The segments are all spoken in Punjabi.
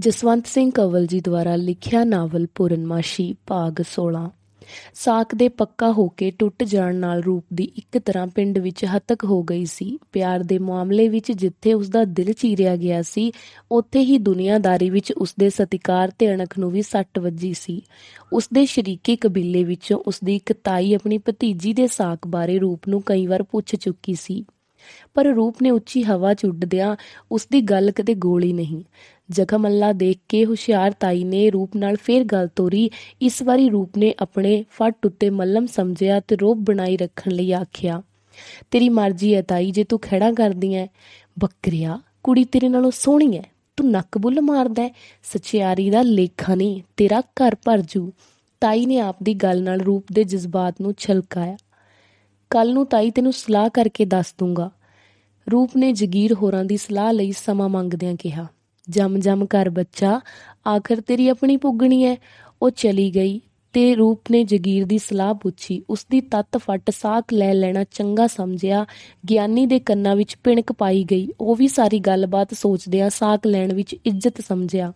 ਜਸਵੰਤ ਸਿੰਘ ਕਵਲ ਜੀ ਦੁਆਰਾ ਲਿਖਿਆ ਨਾਵਲ ਪੂਰਨਮਾਸ਼ੀ ਭਾਗ 16 ਸਾਕ ਦੇ ਪੱਕਾ ਹੋ ਕੇ ਟੁੱਟ ਜਾਣ ਨਾਲ ਰੂਪ ਦੀ ਇੱਕ ਤਰ੍ਹਾਂ ਪਿੰਡ ਵਿੱਚ ਹਤਕ ਹੋ ਗਈ ਸੀ ਪਿਆਰ ਦੇ ਮਾਮਲੇ ਵਿੱਚ ਜਿੱਥੇ ਉਸ ਦਾ ਦਿਲ ਚੀਰਿਆ ਗਿਆ ਸੀ ਉੱਥੇ ਹੀ ਦੁਨੀਆਦਾਰੀ ਵਿੱਚ ਉਸ ਦੇ ਸਤਿਕਾਰ ਤੇ ਅਣਖ ਨੂੰ ਵੀ ਸੱਟ ਵੱਜੀ ਸੀ ਉਸ ਦੇ ਸ਼ਰੀਕੇ ਕਬੀਲੇ ਵਿੱਚੋਂ ਉਸ ਦੀ ਇੱਕ ਤਾਈ ਆਪਣੀ ਭਤੀਜੀ ਦੇ ਸਾਕ ਬਾਰੇ ਰੂਪ ਨੂੰ ਕਈ ਵਾਰ ਪੁੱਛ ਚੁੱਕੀ ਸੀ ਪਰ ਰੂਪ ਨੇ ਉੱਚੀ ਹਵਾ ਚ ਉੱਡਦਿਆਂ ਉਸ ਦੀ ਗੱਲ ਕਦੇ ਗੋਲੀ ਨਹੀਂ ਜ਼ਖਮ ਅੱਲਾ ਦੇਖ ਕੇ ਹੁਸ਼ਿਆਰ ਤਾਈ ਨੇ ਰੂਪ ਨਾਲ ਫੇਰ ਗੱਲ ਤੋਰੀ ਇਸ ਵਾਰੀ ਰੂਪ ਨੇ ਆਪਣੇ ਫੱਟ ਉੱਤੇ ਮੱਲਮ ਸਮਝਿਆ ਤੇ ਰੋਬ ਬਣਾਈ ਰੱਖਣ ਲਈ ਆਖਿਆ ਤੇਰੀ ਮਰਜ਼ੀ ਹੈ ਤਾਈ ਜੇ ਤੂੰ ਖੜਾ ਕਰਦੀ ਐ ਬੱਕਰੀਆ ਕੁੜੀ ਤੇਰੇ ਨਾਲੋਂ ਸੋਹਣੀ ਐ ਤੂੰ ਨੱਕ ਬੁੱਲ ਮਾਰਦਾ ਸਚਿਆਰੀ ਦਾ ਲੇਖਾ ਨਹੀਂ ਤੇਰਾ ਘਰ ਭਰ ਜੂ ਤਾਈ ਨੇ ਆਪਦੀ ਗੱਲ ਨਾਲ ਰੂਪ ਦੇ ਜਜ਼ਬਾਤ ਨੂੰ ਛਲਕਾਇਆ ਕੱਲ ਨੂੰ ਤਾਈ ਤੈਨੂੰ ਸਲਾਹ ਕਰਕੇ ਦੱਸ ਦੂੰਗਾ ਰੂਪ ਨੇ ਜਗੀਰ ਹੋਰਾਂ ਦੀ ਸਲਾਹ ਲਈ ਸਮਾਂ ਮੰਗਦਿਆਂ ਕਿਹਾ ਜੰਮ ਜੰਮ ਕਰ ਬੱਚਾ ਆਖਰ ਤੇਰੀ ਆਪਣੀ ਪੁੱਗਣੀ ਐ ਉਹ ਚਲੀ ਗਈ ਤੇ ਰੂਪ ਨੇ ਜਗੀਰ ਦੀ ਸਲਾਹ ਪੁੱਛੀ ਉਸ ਦੀ ਤਤ ਫਟ ਸਾਖ ਲੈ ਲੈਣਾ ਚੰਗਾ ਸਮਝਿਆ ਗਿਆਨੀ ਦੇ ਕੰਨਾਂ ਵਿੱਚ ਪਿਣਕ ਪਾਈ ਗਈ ਉਹ ਵੀ ਸਾਰੀ ਗੱਲਬਾਤ ਸੋਚਦਿਆਂ ਸਾਖ ਲੈਣ ਵਿੱਚ ਇੱਜ਼ਤ ਸਮਝਿਆ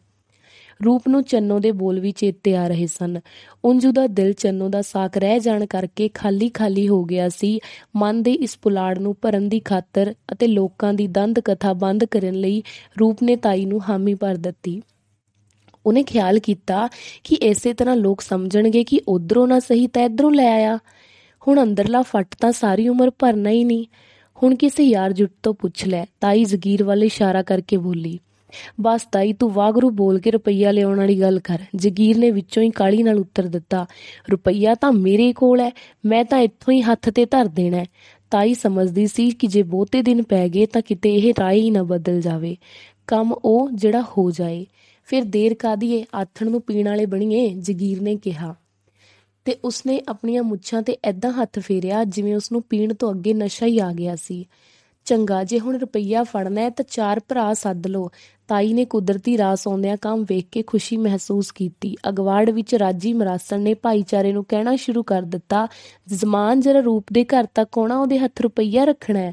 ਰੂਪ ਨੂੰ ਚੰਨੋ ਦੇ ਬੋਲ ਵੀ ਚੇਤੇ ਆ ਰਹੇ ਸਨ ਉਂਝ ਉਹਦਾ ਦਿਲ ਚੰਨੋ ਦਾ ਸਾਖ ਰਹਿ ਜਾਣ ਕਰਕੇ ਖਾਲੀ ਖਾਲੀ ਹੋ ਗਿਆ ਸੀ ਮਨ ਦੇ ਇਸ ਪੁਲਾੜ ਨੂੰ ਭਰਨ ਦੀ ਖਾਤਰ ਅਤੇ ਲੋਕਾਂ ਦੀ ਦੰਦ ਕਥਾ ਬੰਦ ਕਰਨ ਲਈ ਰੂਪ ਨੇ ਤਾਈ ਨੂੰ ਹਾਮੀ ਭਰ ਦਿੱਤੀ ਉਹਨੇ ਖਿਆਲ ਕੀਤਾ ਕਿ ਇਸੇ ਤਰ੍ਹਾਂ ਲੋਕ ਸਮਝਣਗੇ ਕਿ ਉਧਰੋਂ ਨਾ ਸਹੀ ਤਾਂ ਇਧਰੋਂ ਲੈ ਆਇਆ ਹੁਣ ਅੰਦਰਲਾ ਫੱਟ ਤਾਂ ਸਾਰੀ ਉਮਰ ਭਰਨਾ ਹੀ ਨਹੀਂ ਹੁਣ ਕਿਸੇ ਯਾਰ ਜੁੱਟ ਤੋਂ ਪੁੱਛ ਲੈ ਤਾਈ ਜ਼ਗੀਰ ਵੱਲ ਇਸ਼ਾਰਾ ਕਰਕੇ ਬੋਲੀ ਬਸ ਤਾਈ ਤੂੰ ਵਾਗਰੂ ਬੋਲ ਕੇ ਰੁਪਈਆ ਲਿਆਉਣ ਵਾਲੀ ਗੱਲ ਕਰ ਜਗੀਰ ਨੇ ਵਿੱਚੋਂ ਹੀ ਕਾਲੀ ਨਾਲ ਉੱਤਰ ਦਿੱਤਾ ਰੁਪਈਆ ਤਾਂ ਮੇਰੇ ਕੋਲ ਹੈ ਮੈਂ ਤਾਂ ਇੱਥੋਂ ਹੀ ਹੱਥ ਤੇ ਧਰ ਦੇਣਾ ਤਾਈ ਸਮਝਦੀ ਸੀ ਕਿ ਜੇ ਬਹੁਤੇ ਦਿਨ ਪੈ ਗਏ ਤਾਂ ਕਿਤੇ ਇਹ ਰਾਏ ਹੀ ਨਾ ਬਦਲ ਜਾਵੇ ਕੰਮ ਉਹ ਜਿਹੜਾ ਹੋ ਜਾਏ ਫਿਰ ਦੇਰ ਕਾਦੀਏ ਆਥਣ ਨੂੰ ਪੀਣ ਵਾਲੇ ਬਣੀਏ ਜਗੀਰ ਨੇ ਕਿਹਾ ਤੇ ਉਸਨੇ ਆਪਣੀਆਂ ਮੁੱਛਾਂ ਤੇ ਐਦਾਂ ਹੱਥ ਫੇਰਿਆ ਜਿਵੇਂ ਉਸ ਨੂੰ ਪੀਣ ਤੋਂ ਅੱਗੇ ਨਸ਼ਾ ਹੀ ਆ ਗਿਆ ਸੀ ਚੰਗਾ ਜੇ ਹੁਣ ਰੁਪਈਆ ਫੜਨਾ ਹੈ ਤਾਂ ਚਾਰ ਭਰਾ ਸੱਦ ਲੋ ਤਾਈ ਨੇ ਕੁਦਰਤੀ ਰਾਸ ਆਉਂਦਿਆਂ ਕੰਮ ਵੇਖ ਕੇ ਖੁਸ਼ੀ ਮਹਿਸੂਸ ਕੀਤੀ ਅਗਵਾੜ ਵਿੱਚ ਰਾਜੀ ਮਰਾਸਣ ਨੇ ਭਾਈਚਾਰੇ ਨੂੰ ਕਹਿਣਾ ਸ਼ੁਰੂ ਕਰ ਦਿੱਤਾ ਜ਼ਮਾਨ ਜਰਾ ਰੂਪ ਦੇ ਘਰ ਤੱਕ ਆਉਣਾ ਉਹਦੇ ਹੱਥ ਰੁਪਈਆ ਰੱਖਣਾ ਹੈ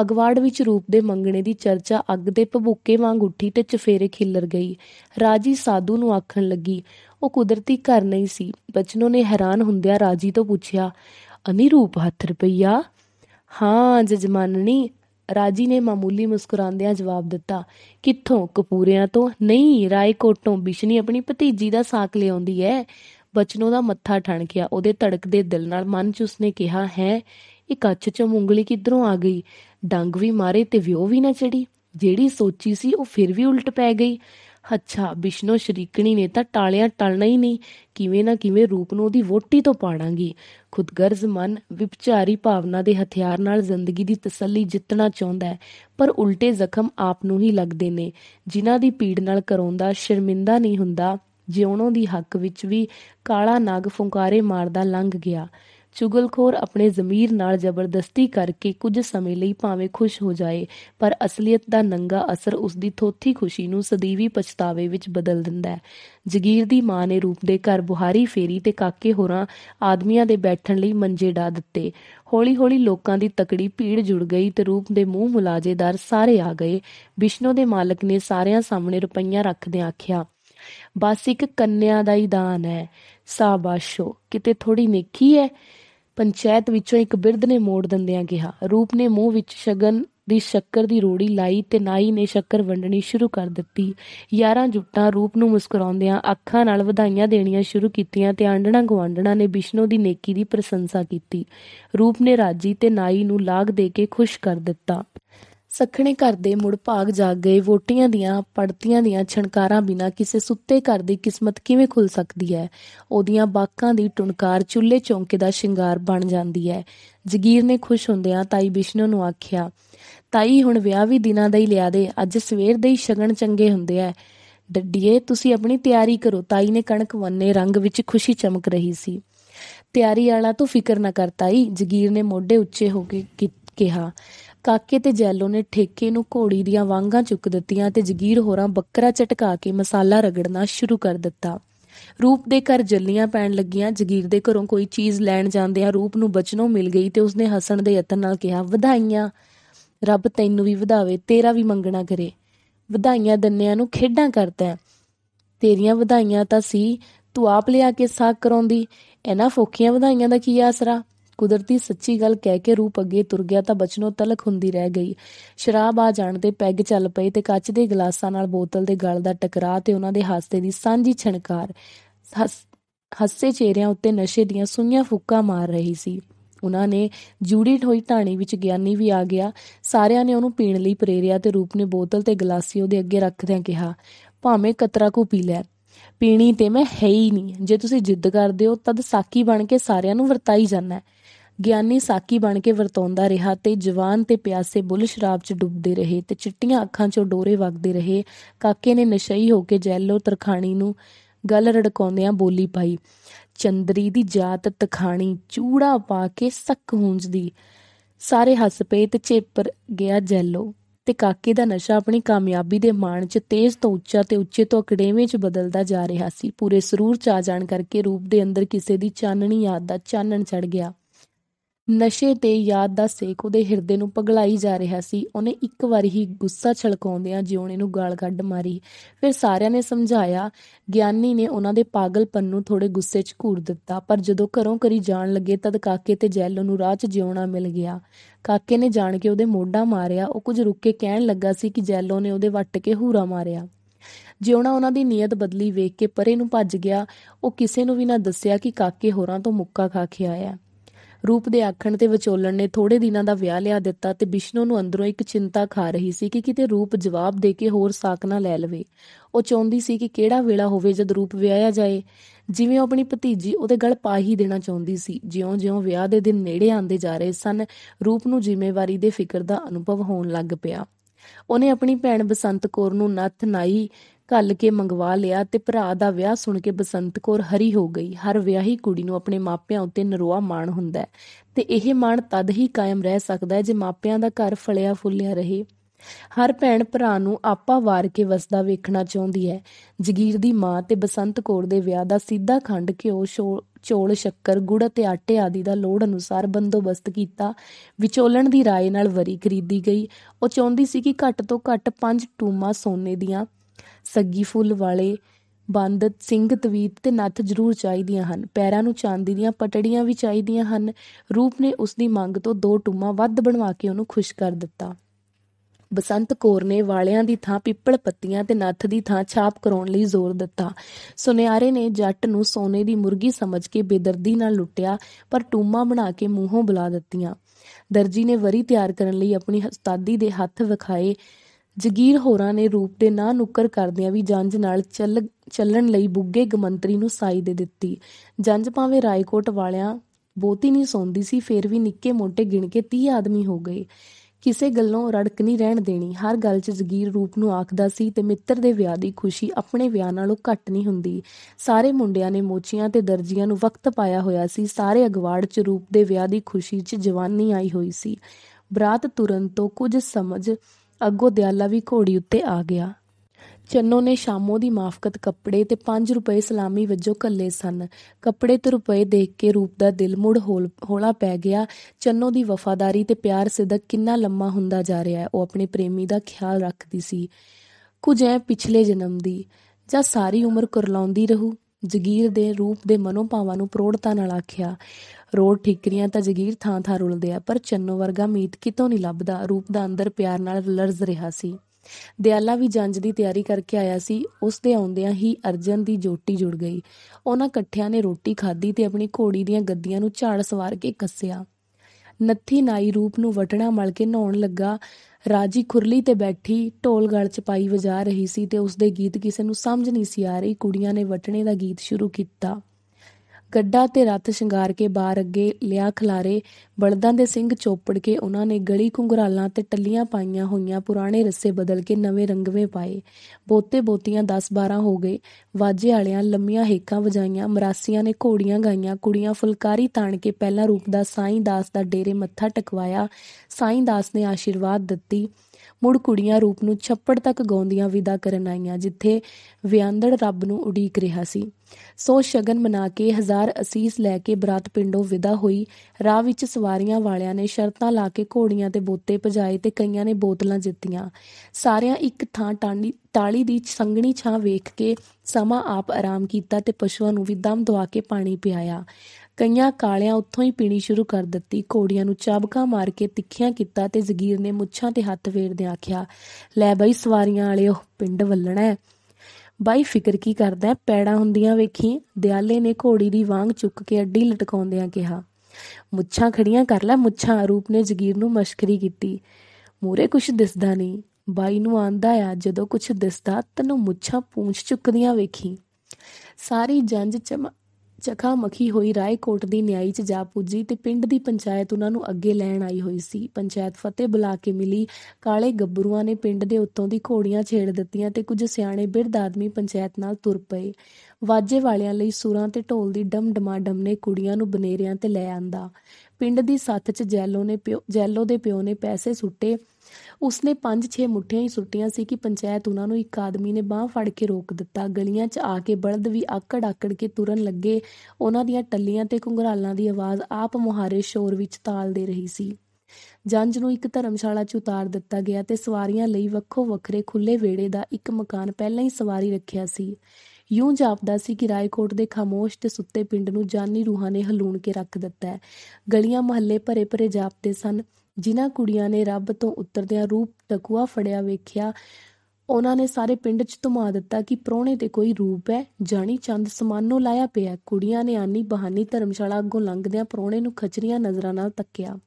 ਅਗਵਾੜ ਵਿੱਚ ਰੂਪ ਦੇ ਮੰਗਣੇ ਦੀ ਚਰਚਾ ਅੱਗ ਦੇ ਭਬੂਕੇ ਵਾਂਗ ਉੱਠੀ ਤੇ ਚਫੇਰੇ ਖਿੱਲਰ ਗਈ ਰਾਜੀ ਸਾਧੂ ਨੂੰ ਆਖਣ ਲੱਗੀ ਉਹ ਕੁਦਰਤੀ ਘਰ ਨਹੀਂ ਸੀ ਬਚਨੋ ਨੇ ਹੈਰਾਨ ਹੁੰਦਿਆਂ ਰਾਜੀ ਤੋਂ ਪੁੱਛਿਆ ਅਮੀ ਰੂਪ ਹੱਥ ਰੁਪਈਆ ਹਾਂ ਜਜਮਾਨਣੀ ਰਾਜੀ ਨੇ ਮਾਮੂਲੀ ਮੁਸਕਰਾਉਂਦਿਆਂ ਜਵਾਬ ਦਿੱਤਾ ਕਿੱਥੋਂ ਕਪੂਰਿਆਂ ਤੋਂ ਨਹੀਂ ਰਾਏਕੋਟੋਂ ਬਿਸ਼ਨੀ ਆਪਣੀ ਭਤੀਜੀ ਦਾ ਸਾਕ ਲਿਆਉਂਦੀ ਹੈ ਬਚਨੋ ਦਾ ਮੱਥਾ ਠਣਕਿਆ ਉਹਦੇ ਧੜਕਦੇ ਦਿਲ ਨਾਲ ਮਨ 'ਚ ਉਸਨੇ ਕਿਹਾ ਹੈ ਇੱਕ ਅੱਛ 'ਚੋਂ ਉਂਗਲੀ ਕਿੱਧਰੋਂ ਆ ਗਈ ਡੰਗ ਵੀ ਮਾਰੇ ਤੇ ਵਿਓ ਵੀ ਨਾ ਚੜੀ ਜਿਹੜੀ ਸੋਚੀ ਸੀ ਉਹ ਫਿਰ ਵੀ ਉਲਟ ਪੈ ਗਈ ਅੱਛਾ ਬਿਸ਼ਨੋ ਸ਼ਰੀਕਣੀ ਨੇ ਤਾਂ ਟਾਲਿਆਂ ਟਲਣਾ ਹੀ ਨਹੀਂ ਕਿਵੇਂ ਨਾ ਕਿਵੇਂ ਰੂਪ ਨੂੰ ਉਹਦੀ ਵੋਟੀ ਤੋਂ ਪਾੜਾਂਗੀ ਖੁਦਗਰਜ਼ ਮਨ ਵਿਪਚਾਰੀ ਭਾਵਨਾ ਦੇ ਹਥਿਆਰ ਨਾਲ ਜ਼ਿੰਦਗੀ ਦੀ ਤਸੱਲੀ ਜਿੱਤਣਾ ਚਾਹੁੰਦਾ ਹੈ ਪਰ ਉਲਟੇ ਜ਼ਖਮ ਆਪ ਨੂੰ ਹੀ ਲੱਗਦੇ ਨੇ ਜਿਨ੍ਹਾਂ ਦੀ ਪੀੜ ਨਾਲ ਕਰਾਉਂਦਾ ਸ਼ਰਮਿੰਦਾ ਨਹੀਂ ਹੁੰਦਾ ਜਿਉਣੋਂ ਦੀ ਹੱਕ ਵਿੱਚ ਵੀ ਕਾਲਾ ਨਾਗ ਫੁੰਕਾਰੇ ਮਾਰਦਾ ਲੰਘ ਗਿਆ ਚੁਗਲਖੋਰ ਆਪਣੇ ਜ਼ਮੀਰ ਨਾਲ ਜ਼ਬਰਦਸਤੀ ਕਰਕੇ ਕੁਝ ਸਮੇਂ ਲਈ ਭਾਵੇਂ ਖੁਸ਼ ਹੋ ਜਾਏ ਪਰ ਅਸਲੀਅਤ ਦਾ ਨੰਗਾ ਅਸਰ ਉਸ ਦੀ ਥੋਥੀ ਖੁਸ਼ੀ ਨੂੰ ਸਦੀਵੀ ਪਛਤਾਵੇ ਵਿੱਚ ਬਦਲ ਦਿੰਦਾ ਹੈ ਜਗੀਰ ਦੀ ਮਾਂ ਨੇ ਰੂਪ ਦੇ ਘਰ ਬੁਹਾਰੀ ਫੇਰੀ ਤੇ ਕਾਕੇ ਹੋਰਾਂ ਆਦਮੀਆਂ ਦੇ ਬੈਠਣ ਲਈ ਮੰਜੇ ਢਾ ਦਿੱਤੇ ਹੌਲੀ-ਹੌਲੀ ਲੋਕਾਂ ਦੀ ਤਕੜੀ ਭੀੜ ਜੁੜ ਗਈ ਤੇ ਰੂਪ ਦੇ ਮੂੰਹ ਮੁਲਾਜੇਦਾਰ ਸਾਰੇ ਆ ਗਏ ਵਿਸ਼ਨੋ ਦੇ ਮਾਲਕ ਨੇ ਸਾਰਿਆਂ ਸਾਹਮਣੇ ਰੁਪਈਆ ਰੱਖਦਿਆਂ ਆਖਿਆ ਬਸ ਇੱਕ ਕੰਨਿਆ ਦਾ ਹੀ ਦਾਨ ਹੈ ਸਾਬਾਸ਼ੋ ਕਿਤੇ ਥੋੜੀ ਨੇਕੀ ਹੈ ਪੰਚਾਇਤ ਵਿੱਚੋਂ ਇੱਕ ਬਿਰਧ ਨੇ ਮੋੜ ਦੰਦਿਆਂ ਕਿਹਾ ਰੂਪ ਨੇ ਮੂੰਹ ਵਿੱਚ ਸ਼ਗਨ ਦੀ ਸ਼ੱਕਰ ਦੀ ਰੋੜੀ ਲਾਈ ਤੇ ਨਾਈ ਨੇ ਸ਼ੱਕਰ ਵੰਡਣੀ ਸ਼ੁਰੂ ਕਰ ਦਿੱਤੀ ਯਾਰਾਂ ਜੁੱਟਾਂ ਰੂਪ ਨੂੰ ਮੁਸਕਰਾਉਂਦਿਆਂ ਅੱਖਾਂ ਨਾਲ ਵਧਾਈਆਂ ਦੇਣੀਆਂ ਸ਼ੁਰੂ ਕੀਤੀਆਂ ਤੇ ਆਂਡਣਾ ਗਵਾਂਡਣਾ ਨੇ ਵਿਸ਼ਨੋ ਦੀ ਨੇਕੀ ਦੀ ਪ੍ਰਸ਼ੰਸਾ ਕੀਤੀ ਰੂਪ ਨੇ ਰਾਜੀ ਤੇ ਨਾਈ ਨੂੰ ਲਾਗ ਦੇ ਕੇ ਖੁਸ਼ ਕਰ ਦਿੱਤਾ ਸਖਣੇ ਘਰ ਦੇ ਮੁੜ ਭਾਗ ਜਾਗ ਗਏ ਵੋਟੀਆਂ ਦੀਆਂ ਪੜਤੀਆਂ ਦੀਆਂ ਛਣਕਾਰਾਂ ਬਿਨਾ ਕਿਸੇ ਸੁੱਤੇ ਘਰ ਦੀ ਕਿਸਮਤ ਕਿਵੇਂ ਖੁੱਲ ਸਕਦੀ ਹੈ ਉਹਦੀਆਂ ਬਾਕਾਂ ਦੀ ਟੁਣਕਾਰ ਚੁੱਲ੍ਹੇ ਚੌਂਕੇ ਦਾ ਸ਼ਿੰਗਾਰ ਬਣ ਜਾਂਦੀ ਹੈ ਜਗੀਰ ਨੇ ਖੁਸ਼ ਹੁੰਦਿਆਂ ਤਾਈ ਬਿਸ਼ਨੂ ਨੂੰ ਆਖਿਆ ਤਾਈ ਹੁਣ ਵਿਆਹ ਵੀ ਦਿਨਾਂ ਦਾ ਹੀ ਲਿਆ ਦੇ ਅੱਜ ਸਵੇਰ ਦੇ ਹੀ ਸ਼ਗਨ ਚੰਗੇ ਹੁੰਦੇ ਐ ਡੱਡੀਏ ਤੁਸੀਂ ਆਪਣੀ ਤਿਆਰੀ ਕਰੋ ਤਾਈ ਨੇ ਕਣਕ ਵੰਨੇ ਰੰਗ ਵਿੱਚ ਖੁਸ਼ੀ ਚਮਕ ਰਹੀ ਸੀ ਤਿਆਰੀ ਵਾਲਾ ਤੂੰ ਫਿਕਰ ਨਾ ਕਰ ਤਾਈ ਜਗੀਰ ਨੇ ਮੋਢੇ ਉੱਚੇ ਹੋ ਕੇ ਕਿਹਾ ਕਾਕੇ ਤੇ ਜੈਲੋ ਨੇ ਠੇਕੇ ਨੂੰ ਘੋੜੀ ਦੀਆਂ ਵਾਂਗਾਂ ਚੁੱਕ ਦਿੱਤੀਆਂ ਤੇ ਜਗੀਰ ਹੋਰਾਂ ਬੱਕਰਾ ਝਟਕਾ ਕੇ ਮਸਾਲਾ ਰਗੜਨਾ ਸ਼ੁਰੂ ਕਰ ਦਿੱਤਾ ਰੂਪ ਦੇ ਘਰ ਜੱਲੀਆਂ ਪੈਣ ਲੱਗੀਆਂ ਜਗੀਰ ਦੇ ਘਰੋਂ ਕੋਈ ਚੀਜ਼ ਲੈਣ ਜਾਂਦੇ ਆ ਰੂਪ ਨੂੰ ਬਚਨੋਂ ਮਿਲ ਗਈ ਤੇ ਉਸਨੇ ਹਸਣ ਦੇ ਯਤਨ ਨਾਲ ਕਿਹਾ ਵਧਾਈਆਂ ਰੱਬ ਤੈਨੂੰ ਵੀ ਵਧਾਵੇ ਤੇਰਾ ਵੀ ਮੰਗਣਾ ਕਰੇ ਵਧਾਈਆਂ ਦੰਨਿਆਂ ਨੂੰ ਖੇਡਾਂ ਕਰਦਾ ਤੇਰੀਆਂ ਵਧਾਈਆਂ ਤਾਂ ਸੀ ਤੂੰ ਆਪ ਲਿਆ ਕੇ ਸਾਖ ਕਰਾਉਂਦੀ ਇਹਨਾਂ ਫੋਕੀਆਂ ਵਧਾਈਆਂ ਦਾ ਕੀ ਆਸਰਾ ਕੁਦਰਤੀ ਸੱਚੀ ਗੱਲ ਕਹਿ ਕੇ ਰੂਪ ਅੱਗੇ ਤੁਰ ਗਿਆ ਤਾਂ ਬਚਨੋ ਤਲਕ ਹੁੰਦੀ ਰਹਿ ਗਈ ਸ਼ਰਾਬ ਆ ਜਾਣ ਤੇ ਪੈਗ ਚੱਲ ਪਏ ਤੇ ਕੱਚ ਦੇ ਗਲਾਸਾਂ ਨਾਲ ਬੋਤਲ ਦੇ ਗਲ ਦਾ ਟਕਰਾਅ ਤੇ ਉਹਨਾਂ ਦੇ ਹਾਸੇ ਦੀ ਸਾਂਝੀ ਛਣਕਾਰ ਹੱਸੇ ਚਿਹਰਿਆਂ ਉੱਤੇ ਨਸ਼ੇ ਦੀਆਂ ਸੁਈਆਂ ਫੁੱਕਾ ਮਾਰ ਰਹੀ ਸੀ ਉਹਨਾਂ ਨੇ ਜੂੜੀ ਹੋਈ ਢਾਣੀ ਵਿੱਚ ਗਿਆਨੀ ਵੀ ਆ ਗਿਆ ਸਾਰਿਆਂ ਨੇ ਉਹਨੂੰ ਪੀਣ ਲਈ ਪ੍ਰੇਰਿਆ ਤੇ ਰੂਪ ਨੇ ਬੋਤਲ ਤੇ ਗਲਾਸੀ ਉਹਦੇ ਅੱਗੇ ਰੱਖਦਿਆਂ ਕਿਹਾ ਭਾਵੇਂ ਕਤਰਾ ਕੋ ਪੀ ਲੈ ਪੀਣੀ ਤੇ ਮੈਂ ਹੈ ਹੀ ਨਹੀਂ ਜੇ ਤੁਸੀਂ ਜਿੱਦ ਕਰਦੇ ਹੋ ਤਦ ਸਾਕੀ ਬਣ ਕੇ ਸਾਰਿਆਂ ਨੂੰ ਵਰਤਾਈ ਜਾਣਾ ਗਿਆਨੀ ਸਾਕੀ ਬਣ ਕੇ ਵਰਤੋਂਦਾ ਰਿਹਾ ਤੇ ਜਵਾਨ ਤੇ ਪਿਆਸੇ ਬੁੱਲ ਸ਼ਰਾਬ 'ਚ ਡੁੱਬਦੇ ਰਹੇ ਤੇ ਚਿੱਟੀਆਂ ਅੱਖਾਂ 'ਚੋਂ ਡੋਰੇ ਵਗਦੇ ਰਹੇ ਕਾਕੇ ਨੇ ਨਸ਼ਈ ਹੋ ਕੇ ਜੈਲੋ ਤਰਖਾਣੀ ਨੂੰ ਗੱਲ ਰੜਕਾਉਂਦਿਆਂ ਬੋਲੀ ਪਾਈ ਚੰਦਰੀ ਦੀ ਜਾਤ ਤਖਾਣੀ ਚੂੜਾ ਪਾ ਕੇ ਸੱਕ ਹੁੰਜਦੀ ਸਾਰੇ ਹੱਸ ਪਏ ਤੇ ਚੇਪਰ ਗਿਆ ਜੈਲੋ ਤੇ ਕਾਕੇ ਦਾ ਨਸ਼ਾ ਆਪਣੀ ਕਾਮਯਾਬੀ ਦੇ ਮਾਣ 'ਚ ਤੇਜ਼ ਤੋਂ ਉੱਚਾ ਤੇ ਉੱਚੇ ਤੋਂ ਅਕੜੇਵੇਂ 'ਚ ਬਦਲਦਾ ਜਾ ਰਿਹਾ ਸੀ ਪੂਰੇ ਸਰੂਰ 'ਚ ਆ ਜਾਣ ਕਰਕੇ ਰੂਪ ਦੇ ਅੰਦਰ ਕਿਸੇ ਦੀ ਚਾਨਣੀ ਯਾਦ ਦਾ ਚਾਨਣ ਚੜ ਗਿਆ ਨਸ਼ੇ ਤੇ ਯਾਦ ਦਾ ਸੇਕ ਉਹਦੇ ਹਿਰਦੇ ਨੂੰ ਪਗਲਾਈ ਜਾ ਰਿਹਾ ਸੀ ਉਹਨੇ ਇੱਕ ਵਾਰ ਹੀ ਗੁੱਸਾ ਛਲਕਾਉਂਦਿਆਂ ਜਿਉਣੇ ਨੂੰ ਗਾਲ ਕੱਢ ਮਾਰੀ ਫਿਰ ਸਾਰਿਆਂ ਨੇ ਸਮਝਾਇਆ ਗਿਆਨੀ ਨੇ ਉਹਨਾਂ ਦੇ ਪਾਗਲਪਨ ਨੂੰ ਥੋੜੇ ਗੁੱਸੇ 'ਚ ਘੂਰ ਦਿੱਤਾ ਪਰ ਜਦੋਂ ਘਰੋਂ ਕਰੀ ਜਾਣ ਲੱਗੇ ਤਦ ਕਾਕੇ ਤੇ ਜੈਲੋ ਨੂੰ ਰਾਹ 'ਚ ਜਿਉਣਾ ਮਿਲ ਗਿਆ ਕਾਕੇ ਨੇ ਜਾਣ ਕੇ ਉਹਦੇ ਮੋਢਾ ਮਾਰਿਆ ਉਹ ਕੁਝ ਰੁੱਕ ਕੇ ਕਹਿਣ ਲੱਗਾ ਸੀ ਕਿ ਜੈਲੋ ਨੇ ਉਹਦੇ ਵੱਟ ਕੇ ਹੂਰਾ ਮਾਰਿਆ ਜਿਉਣਾ ਉਹਨਾਂ ਦੀ ਨੀਅਤ ਬਦਲੀ ਵੇਖ ਕੇ ਪਰੇ ਨੂੰ ਭੱਜ ਗਿਆ ਉਹ ਕਿਸੇ ਨੂੰ ਵੀ ਨਾ ਦੱਸਿਆ ਕਿ ਕਾਕੇ ਹੋਰਾਂ ਤੋਂ ਮੁੱਕਾ ਖਾ ਕੇ ਆਇਆ ਰੂਪ ਦੇ ਆਖਣ ਤੇ ਵਿਚੋਲਣ ਨੇ ਥੋੜੇ ਦਿਨਾਂ ਦਾ ਵਿਆਹ ਲਿਆ ਦਿੱਤਾ ਤੇ ਬਿਸ਼ਨੋ ਨੂੰ ਅੰਦਰੋਂ ਇੱਕ ਚਿੰਤਾ ਖਾ ਰਹੀ ਸੀ ਕਿ ਕਿਤੇ ਰੂਪ ਜਵਾਬ ਦੇ ਕੇ ਹੋਰ ਸਾਕ ਨਾ ਲੈ ਲਵੇ ਉਹ ਚਾਹੁੰਦੀ ਸੀ ਕਿ ਕਿਹੜਾ ਵੇਲਾ ਹੋਵੇ ਜਦ ਰੂਪ ਵਿਆਹਿਆ ਜਾਏ ਜਿਵੇਂ ਆਪਣੀ ਭਤੀਜੀ ਉਹਦੇ ਗਲ ਪਾ ਹੀ ਦੇਣਾ ਚਾਹੁੰਦੀ ਸੀ ਜਿਉਂ-ਜਿਉਂ ਵਿਆਹ ਦੇ ਦਿਨ ਨੇੜੇ ਆਉਂਦੇ ਜਾ ਰਹੇ ਸਨ ਰੂਪ ਨੂੰ ਜ਼ਿੰਮੇਵਾਰੀ ਦੇ ਫਿਕਰ ਦਾ ਅਨੁਭਵ ਹੋਣ ਲੱਗ ਪਿਆ ਉਹਨੇ ਆਪਣੀ ਭੈਣ ਬਸੰਤ ਕੌਰ ਨੂੰ ਨੱਥ ਨਾਈ ਕੱਲ ਕੇ ਮੰਗਵਾ ਲਿਆ ਤੇ ਭਰਾ ਦਾ ਵਿਆਹ ਸੁਣ ਕੇ ਬਸੰਤ ਕੌਰ ਹਰੀ ਹੋ ਗਈ ਹਰ ਵਿਆਹੀ ਕੁੜੀ ਨੂੰ ਆਪਣੇ ਮਾਪਿਆਂ ਉੱਤੇ ਨਰੋਆ ਮਾਣ ਹੁੰਦਾ ਹੈ ਤੇ ਇਹ ਮਾਣ ਤਦ ਹੀ ਕਾਇਮ ਰਹਿ ਸਕਦਾ ਹੈ ਜੇ ਮਾਪਿਆਂ ਦਾ ਘਰ ਫਲਿਆ ਫੁੱਲਿਆ ਰਹੇ ਹਰ ਭੈਣ ਭਰਾ ਨੂੰ ਆਪਾ ਵਾਰ ਕੇ ਵਸਦਾ ਵੇਖਣਾ ਚਾਹੁੰਦੀ ਹੈ ਜਗੀਰ ਦੀ ਮਾਂ ਤੇ ਬਸੰਤ ਕੌਰ ਦੇ ਵਿਆਹ ਦਾ ਸਿੱਧਾ ਖੰਡ ਘਿਓ ਚੋਲ ਸ਼ੱਕਰ ਗੁੜ ਤੇ ਆਟੇ ਆਦੀ ਦਾ ਲੋੜ ਅਨੁਸਾਰ ਬੰਦੋਬਸਤ ਕੀਤਾ ਵਿਚੋਲਣ ਦੀ ਰਾਏ ਨਾਲ ਵਰੀ ਖਰੀਦੀ ਗਈ ਉਹ ਚਾਹੁੰਦੀ ਸੀ ਕਿ ਘੱਟ ਤੋਂ ਘੱਟ 5 ਟੂਮਾ ਸੋਨੇ ਦੀਆਂ ਸੱਗੀ ਫੁੱਲ ਵਾਲੇ ਬੰਦ ਸਿੰਘ ਤਵੀਤ ਤੇ ਨੱਥ ਜ਼ਰੂਰ ਚਾਹੀਦੀਆਂ ਹਨ ਪੈਰਾਂ ਨੂੰ ਚਾਂਦੀ ਦੀਆਂ ਪਟੜੀਆਂ ਵੀ ਚਾਹੀਦੀਆਂ ਹਨ ਰੂਪ ਨੇ ਉਸ ਦੀ ਮੰਗ ਤੋਂ ਦੋ ਟੁਮਾ ਵੱਧ ਬਣਵਾ ਕੇ ਉਹਨੂੰ ਖੁਸ਼ ਕਰ ਦਿੱਤਾ ਬਸੰਤ ਕੌਰ ਨੇ ਵਾਲਿਆਂ ਦੀ ਥਾਂ ਪਿੱਪਲ ਪੱਤੀਆਂ ਤੇ ਨੱਥ ਦੀ ਥਾਂ ਛਾਪ ਕਰਾਉਣ ਲਈ ਜ਼ੋਰ ਦਿੱਤਾ ਸੁਨਿਆਰੇ ਨੇ ਜੱਟ ਨੂੰ ਸੋਨੇ ਦੀ ਮੁਰਗੀ ਸਮਝ ਕੇ ਬੇਦਰਦੀ ਨਾਲ ਲੁੱਟਿਆ ਪਰ ਟੂਮਾ ਬਣਾ ਕੇ ਮੂੰਹੋਂ ਬੁਲਾ ਦਿੱਤੀਆਂ ਦਰਜੀ ਨੇ ਵਰੀ ਤਿਆਰ ਕਰਨ ਲਈ ਆਪਣੀ ਹਸਤਾਦੀ ਦੇ ਹੱਥ ਵਿਖਾਏ ਜਗੀਰ ਹੋਰਾਂ ਨੇ ਰੂਪ ਦੇ ਨਾਂ ਨੁੱਕਰ ਕਰਦਿਆਂ ਵੀ ਜੰਝ ਨਾਲ ਚੱਲ ਚੱਲਣ ਲਈ ਬੁੱਗੇ ਗਮੰਤਰੀ ਨੂੰ ਸਾਈ ਦੇ ਦਿੱਤੀ ਜੰਝ ਭਾਵੇਂ ਰਾਏਕੋਟ ਵਾਲਿਆਂ ਬਹੁਤੀ ਨਹੀਂ ਸੌਂਦੀ ਸੀ ਫੇਰ ਵੀ ਨਿੱਕੇ ਮੋਟੇ ਗਿਣ ਕੇ 30 ਆਦਮੀ ਹੋ ਗਏ ਕਿਸੇ ਗੱਲੋਂ ਰੜਕ ਨਹੀਂ ਰਹਿਣ ਦੇਣੀ ਹਰ ਗੱਲ 'ਚ ਜ਼ਗੀਰ ਰੂਪ ਨੂੰ ਆਖਦਾ ਸੀ ਤੇ ਮਿੱਤਰ ਦੇ ਵਿਆਹ ਦੀ ਖੁਸ਼ੀ ਆਪਣੇ ਵਿਆਹ ਨਾਲੋਂ ਘੱਟ ਨਹੀਂ ਹੁੰਦੀ ਸਾਰੇ ਮੁੰਡਿਆਂ ਨੇ ਮੋਚੀਆਂ ਤੇ ਦਰਜੀਆਂ ਨੂੰ ਵਕਤ ਪਾਇਆ ਹੋਇਆ ਸੀ ਸਾਰੇ ਅਗਵਾੜ 'ਚ ਰੂਪ ਦੇ ਵਿਆਹ ਦੀ ਖੁਸ਼ੀ 'ਚ ਜਵਾਨੀ ਆਈ ਹੋਈ ਸੀ ਬਰਾਤ ਤੁਰਨ ਤੋਂ ਕੁਝ ਸਮਝ ਅੱਗੋ ਦਿਆਲਾ ਵੀ ਘੋੜੀ ਉੱਤੇ ਆ ਗਿਆ ਚੰਨੋ ਨੇ ਸ਼ਾਮੋ ਦੀ ਮਾਫਕਤ ਕੱਪੜੇ ਤੇ 5 ਰੁਪਏ ਸਲਾਮੀ ਵਜੋਂ ਕੱਲੇ ਸਨ ਕੱਪੜੇ ਤੇ ਰੁਪਏ ਦੇਖ ਕੇ ਰੂਪ ਦਾ ਦਿਲ ਮੁੜ ਹੋਲਾ ਪੈ ਗਿਆ ਚੰਨੋ ਦੀ ਵਫਾਦਾਰੀ ਤੇ ਪਿਆਰ ਸਿਦਕ ਕਿੰਨਾ ਲੰਮਾ ਹੁੰਦਾ ਜਾ ਰਿਹਾ ਹੈ ਉਹ ਆਪਣੇ ਪ੍ਰੇਮੀ ਦਾ ਖਿਆਲ ਰੱਖਦੀ ਸੀ ਕੁਝ ਐ ਪਿਛਲੇ ਜਨਮ ਦੀ ਜਾਂ ਸਾਰੀ ਉਮਰ ਕੁਰਲਾਉਂਦੀ ਰਹੂ ਜਗੀਰ ਦੇ ਰੂਪ ਦੇ ਮਨੋਭਾਵਾਂ ਨੂੰ ਪ੍ਰੋੜਤਾ ਨਾਲ ਆਖਿਆ ਰੋਡ ਠਿਕਰੀਆਂ ਤਾਂ ਜਗੀਰ ਥਾਂ ਥਾਂ ਰੁਲਦੇ ਆ ਪਰ ਚੰਨੋ ਵਰਗਾ ਮੀਤ ਕਿਤੋਂ ਨਹੀਂ ਲੱਭਦਾ ਰੂਪ ਦਾ ਅੰਦਰ ਪਿਆਰ ਨਾਲ ਲਰਜ਼ ਰਿਹਾ ਸੀ ਦਿਆਲਾ ਵੀ ਜੰਜ ਦੀ ਤਿਆਰੀ ਕਰਕੇ ਆਇਆ ਸੀ ਉਸ ਦੇ ਆਉਂਦਿਆਂ ਹੀ ਅਰਜਨ ਦੀ ਜੋਟੀ ਜੁੜ ਗਈ ਉਹਨਾਂ ਇਕੱਠਿਆਂ ਨੇ ਰੋਟੀ ਖਾਧੀ ਤੇ ਆਪਣੀ ਘੋੜੀ ਦੀਆਂ ਗੱਦੀਆਂ ਨੂੰ ਝਾੜ ਸਵਾਰ ਕੇ ਕੱਸਿਆ ਨੱਥੀ ਨਾਈ ਰੂਪ ਨੂੰ ਵਟਣਾ ਮਲ ਕੇ ਨਹਾਉਣ ਲੱਗਾ ਰਾਜੀ ਖੁਰਲੀ ਤੇ ਬੈਠੀ ਢੋਲ ਗਲ ਚ ਪਾਈ ਵਜਾ ਰਹੀ ਸੀ ਤੇ ਉਸ ਦੇ ਗੀਤ ਕਿਸੇ ਨੂੰ ਸਮਝ ਨਹੀਂ ਸੀ ਆ ਰਹੀ ਕੁੜੀਆਂ ਨੇ ਵਟਣੇ ਦਾ ਗੀਤ ਸ਼ੁਰੂ ਕੀਤਾ ਗੱਡਾ ਤੇ ਰੱਤ ਸ਼ਿੰਗਾਰ ਕੇ ਬਾਹਰ ਅੱਗੇ ਲਿਆ ਖਲਾਰੇ ਬਲਦਾਂ ਦੇ ਸਿੰਘ ਚੋਪੜ ਕੇ ਉਹਨਾਂ ਨੇ ਗਲੀ ਘੁੰਗਰਾਲਾਂ ਤੇ ਟੱਲੀਆਂ ਪਾਈਆਂ ਹੋਈਆਂ ਪੁਰਾਣੇ ਰੱਸੇ ਬਦਲ ਕੇ ਨਵੇਂ ਰੰਗਵੇਂ ਪਾਏ ਬੋਤੇ ਬੋਤੀਆਂ 10-12 ਹੋ ਗਏ ਵਾਜੇ ਵਾਲਿਆਂ ਲੰਮੀਆਂ ਹੇਕਾਂ ਵਜਾਈਆਂ ਮਰਾਸੀਆਂ ਨੇ ਘੋੜੀਆਂ ਗਾਈਆਂ ਕੁੜੀਆਂ ਫੁਲਕਾਰੀ ਤਾਣ ਕੇ ਪਹਿਲਾ ਰੂਪ ਦਾ ਸਾਈਂ ਦਾਸ ਦਾ ਡੇਰੇ ਮੱਥਾ ਟਕਵਾਇਆ ਸਾਈਂ ਦਾਸ ਨੇ ਆਸ਼ੀਰਵਾਦ ਦਿੱਤੀ ਮੁੜ ਕੁੜੀਆਂ ਰੂਪ ਨੂੰ ਛੱਪੜ ਤੱਕ ਗਾਉਂਦੀਆਂ ਵਿਦਾ ਕਰਨ ਆਈਆਂ ਜਿੱਥੇ ਵਿਆੰਦੜ ਰੱਬ ਨੂੰ ਉਡੀਕ ਰਿਹਾ ਸੀ ਸੋ ਸ਼ਗਨ ਮਨਾ ਕੇ ਹਜ਼ਾਰ ਅਸੀਸ ਲੈ ਕੇ ਬਰਾਤ ਪਿੰਡੋਂ ਵਿਦਾ ਹੋਈ ਰਾਹ ਵਿੱਚ ਸਵਾਰੀਆਂ ਵਾਲਿਆਂ ਨੇ ਸ਼ਰਤਾਂ ਲਾ ਕੇ ਘੋੜੀਆਂ ਤੇ ਬੋਤੇ ਭਜਾਏ ਤੇ ਕਈਆਂ ਨੇ ਬੋਤਲਾਂ ਜਿੱਤੀਆਂ ਸਾਰਿਆਂ ਇੱਕ ਥਾਂ ਟਾਂਡੀ ਟਾਲੀ ਦੀ ਸੰਗਣੀ ਛਾਂ ਵੇਖ ਕੇ ਸਮਾਂ ਆਪ ਆਰਾਮ ਕੀਤਾ ਤੇ ਪਸ਼ੂਆਂ ਨੂੰ ਵੀ ਦਮ ਦਵਾ ਕੇ ਪਾਣੀ ਪਿਆਇਆ ਕਈਆਂ ਕਾਲਿਆਂ ਉੱਥੋਂ ਹੀ ਪੀਣੀ ਸ਼ੁਰੂ ਕਰ ਦਿੱਤੀ ਘੋੜੀਆਂ ਨੂੰ ਚਾਬਕਾ ਮਾਰ ਕੇ ਤਿੱਖੀਆਂ ਕੀਤਾ ਤੇ ਜ਼ਗੀਰ ਨੇ ਮੁੱਛਾਂ ਤੇ ਹੱਥ ਵੇਰਦੇ ਆਖਿਆ ਲੈ ਬਈ ਸਵਾਰੀਆਂ ਵਾਲਿਓ ਪਿੰਡ ਵੱਲਣਾ ਬਾਈ ਫਿਕਰ ਕੀ ਕਰਦਾ ਪੈੜਾਂ ਹੁੰਦੀਆਂ ਵੇਖੀ ਦਿਆਲੇ ਨੇ ਘੋੜੀ ਦੀ ਵਾਂਗ ਚੁੱਕ ਕੇ ਅੱਡੀ ਲਟਕਾਉਂਦਿਆਂ ਕਿਹਾ ਮੁੱਛਾਂ ਖੜੀਆਂ ਕਰ ਲੈ ਮੁੱਛਾਂ ਰੂਪ ਨੇ ਜ਼ਗੀਰ ਨੂੰ ਮਸ਼ਕਰੀ ਕੀਤੀ ਮੂਰੇ ਕੁਛ ਦਿਸਦਾ ਨਹੀਂ ਬਾਈ ਨੂੰ ਆਂਦਾ ਆ ਜਦੋਂ ਕੁਛ ਦਿਸਦਾ ਤੈਨੂੰ ਮੁੱਛਾਂ ਪੂੰਛ ਚੁੱਕਦੀਆਂ ਵੇਖੀ ਸਾਰੀ ਜੰਜ ਚਮ ਚਖਾਮਖੀ ਹੋਈ ਰਾਏਕੋਟ ਦੀ ਨਿਆਈ 'ਚ ਜਾ ਪੁੱਜੀ ਤੇ ਪਿੰਡ ਦੀ ਪੰਚਾਇਤ ਉਹਨਾਂ ਨੂੰ ਅੱਗੇ ਲੈਣ ਆਈ ਹੋਈ ਸੀ ਪੰਚਾਇਤ ਫਤਿਹ ਬੁਲਾ ਕੇ ਮਿਲੀ ਕਾਲੇ ਗੱਭਰੂਆਂ ਨੇ ਪਿੰਡ ਦੇ ਉੱਤੋਂ ਦੀ ਘੋੜੀਆਂ ਛੇੜ ਦਿੱਤੀਆਂ ਤੇ ਕੁਝ ਸਿਆਣੇ ਬਿਰਧ ਆਦਮੀ ਪੰਚਾਇਤ ਨਾਲ ਤੁਰ ਪਏ ਵਾਜੇ ਵਾਲਿਆਂ ਲਈ ਸੂਰਾਂ ਤੇ ਢੋਲ ਦੀ ਡਮਾ ਡਮ ਨੇ ਕੁੜੀਆਂ ਨੂੰ ਬਨੇਰਿਆਂ ਤੇ ਲੈ ਆਂਦਾ ਪਿੰਡ ਦੀ ਸੱਥ 'ਚ ਜੈਲੋ ਨੇ ਪਿਓ ਜੈਲੋ ਦੇ ਪਿਓ ਨੇ ਪੈਸੇ ਸੁੱਟੇ ਉਸਨੇ 5-6 ਮੁੱਠੀਆਂ ਹੀ ਸੁੱਟੀਆਂ ਸੀ ਕਿ ਪੰਚਾਇਤ ਉਹਨਾਂ ਨੂੰ ਇੱਕ ਆਦਮੀ ਨੇ ਬਾਹ ਫੜ ਕੇ ਰੋਕ ਦਿੱਤਾ ਗਲੀਆਂ 'ਚ ਆ ਕੇ ਬਲਦ ਵੀ ਆਕੜ ਆਕੜ ਕੇ ਤੁਰਨ ਲੱਗੇ ਉਹਨਾਂ ਦੀਆਂ ਟੱਲੀਆਂ ਤੇ ਘੁੰਗਰਾਲਾਂ ਦੀ ਆਵਾਜ਼ ਆਪ ਮੁਹਾਰੇ ਸ਼ੋਰ ਵਿੱਚ ਤਾਲ ਦੇ ਰਹੀ ਸੀ ਜੰਜ ਨੂੰ ਇੱਕ ਧਰਮਸ਼ਾਲਾ 'ਚ ਉਤਾਰ ਦਿੱਤਾ ਗਿਆ ਤੇ ਸਵਾਰੀਆਂ ਲਈ ਵੱਖੋ ਵੱਖਰੇ ਖੁੱਲੇ ਵੇੜੇ ਦਾ ਇੱਕ ਮਕਾਨ ਪਹਿਲਾਂ ਹੀ ਸਵਾਰੀ ਰੱਖਿਆ ਸੀ ਯੂੰ ਜਾਪਦਾ ਸੀ ਕਿ ਰਾਏਕੋਟ ਦੇ ਖਾਮੋਸ਼ ਤੇ ਸੁੱਤੇ ਪਿੰਡ ਨੂੰ ਜਾਨੀ ਰੂਹਾਂ ਨੇ ਹਲੂਣ ਕੇ ਰੱਖ ਦਿੱਤਾ ਹੈ ਗਲੀਆਂ ਮਹੱਲੇ ਭਰੇ-ਭਰੇ ਜਾਪਦੇ ਸਨ ਜਿਨ੍ਹਾਂ ਕੁੜੀਆਂ ਨੇ ਰੱਬ ਤੋਂ ਉੱਤਰਦਿਆਂ ਰੂਪ ਟਕੂਆ ਫੜਿਆ ਵੇਖਿਆ ਉਹਨਾਂ ਨੇ ਸਾਰੇ ਪਿੰਡ 'ਚ ਧਮਾ ਦਿੱਤਾ ਕਿ ਪ੍ਰੋਣੇ ਤੇ ਕੋਈ ਰੂਪ ਹੈ ਜਾਣੀ ਚੰਦ ਸਮਾਨੋ ਲਾਇਆ ਪਿਆ ਕੁੜੀਆਂ ਨੇ ਆਨੀ ਬਹਾਨੀ ਧਰਮਸ਼ਾਲਾ ਅੱਗੋਂ ਲੰਘਦਿਆਂ ਪ੍ਰੋਣੇ ਨੂੰ ਖਚਰੀਆਂ ਨਜ਼ਰਾਂ ਨਾਲ ਤੱਕਿਆ